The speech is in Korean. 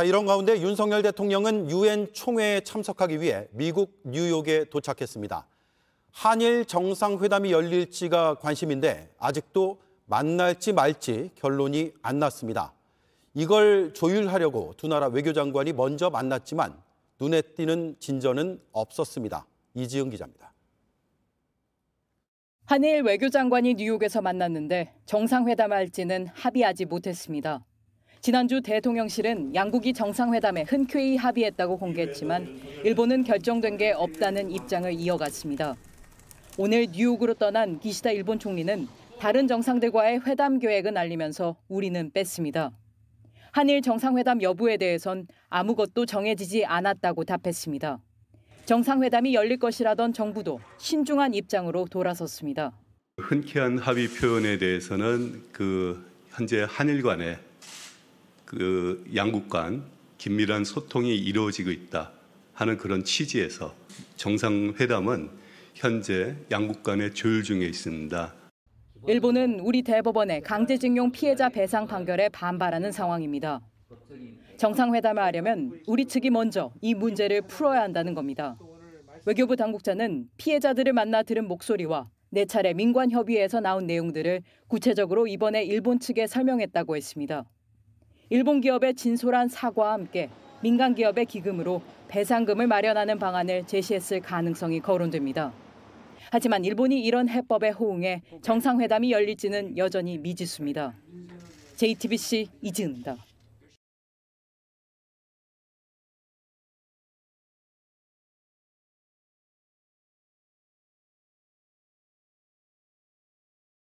자, 이런 가운데 윤석열 대통령은 유엔 총회에 참석하기 위해 미국 뉴욕에 도착했습니다. 한일 정상회담이 열릴지가 관심인데 아직도 만날지 말지 결론이 안 났습니다. 이걸 조율하려고 두 나라 외교장관이 먼저 만났지만 눈에 띄는 진전은 없었습니다. 이지은 기자입니다. 한일 외교장관이 뉴욕에서 만났는데 정상회담할지는 합의하지 못했습니다. 지난주 대통령실은 양국이 정상회담에 흔쾌히 합의했다고 공개했지만 일본은 결정된 게 없다는 입장을 이어갔습니다. 오늘 뉴욕으로 떠난 기시다 일본 총리는 다른 정상들과의 회담 계획은 알리면서 우리는 뺐습니다. 한일 정상회담 여부에 대해선 아무것도 정해지지 않았다고 답했습니다. 정상회담이 열릴 것이라던 정부도 신중한 입장으로 돌아섰습니다. 흔쾌한 합의 표현에 대해서는 그 현재 한일 간의 그 양국 간 긴밀한 소통이 이루어지고 있다 하는 그런 취지에서 정상회담은 현재 양국 간의 조율 중에 있습니다. 일본은 우리 대법원의 강제징용 피해자 배상 판결에 반발하는 상황입니다. 정상회담을 하려면 우리 측이 먼저 이 문제를 풀어야 한다는 겁니다. 외교부 당국자는 피해자들을 만나 들은 목소리와 네 차례 민관 협의에서 나온 내용들을 구체적으로 이번에 일본 측에 설명했다고 했습니다. 일본 기업의 진솔한 사과와 함께 민간 기업의 기금으로 배상금을 마련하는 방안을 제시했을 가능성이 거론됩니다. 하지만 일본이 이런 해법에 호응해 정상회담이 열릴지는 여전히 미지수입니다. JTBC 이지은입니다.